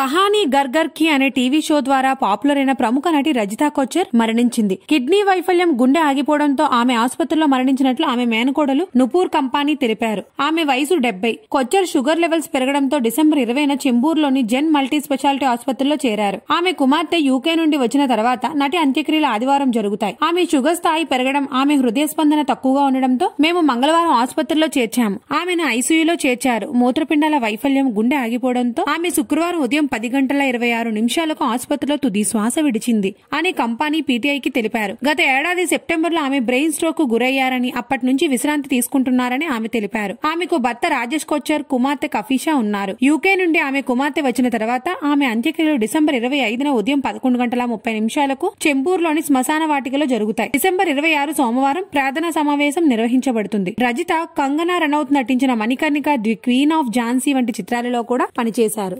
కహానీ గర్గర్ కి అనే TV show ద్వారా పాపులర్ అయిన ప్రముఖ నటి రజితా కొచ్చర్ మరణించింది కిడ్నీ వైఫల్యం గుండె ఆగిపోవడంతో ఆమె ఆసుపత్రిలో మరణించినట్లు ఆమె మేనకోడలు నుపూర్ కంపానీ తెలిపారు ఆమె వయసు డెబ్బై కొచ్చర్ షుగర్ లెవెల్స్ పెరగడంతో డిసెంబర్ ఇరవైన చెంబూరులోని జెన్ మల్టీ స్పెషాలిటీ ఆసుపత్రిలో చేరారు ఆమె కుమార్తె యూకే నుండి వచ్చిన తర్వాత నటి అంత్యక్రియలు ఆదివారం జరుగుతాయి ఆమె షుగర్ స్థాయి పెరగడం ఆమె హృదయ స్పందన తక్కువగా ఉండడంతో మేము మంగళవారం ఆసుపత్రిలో చేర్చాము ఆమెను ఐసీయూలో చేర్చారు మూత్రపిండాల వైఫల్యం గుండె ఆగిపోవడంతో ఆమె శుక్రవారం ఉదయం పది గంటల ఇరవై ఆరు నిమిషాలకు ఆసుపత్రిలో తుది శ్వాస విడిచింది అని కంపెనీ పీటీఐకి తెలిపారు గత ఏడాది సెప్టెంబర్లో ఆమె బ్రెయిన్ స్ట్రోక్ కు గురయ్యారని అప్పటి నుంచి విశ్రాంతి తీసుకుంటున్నారని ఆమె తెలిపారు ఆమెకు భర్త రాజేష్ కోచర్ కుమార్తె కఫీషా ఉన్నారు యూకే నుండి ఆమె కుమార్తె వచ్చిన తర్వాత ఆమె అంత్యక్రియలు డిసెంబర్ ఇరవై ఐదున ఉదయం పదకొండు గంటల ముప్పై నిమిషాలకు చెంబూరులోని శ్మశాన వాటికలో జరుగుతాయి డిసెంబర్ ఇరవై ఆరు సోమవారం ప్రార్థనా సమావేశం నిర్వహించబడుతుంది రజిత కంగనా రనౌత్ నటించిన Manikarnika the queen of Jhansi వంటి చిత్రాలలో కూడా పనిచేశారు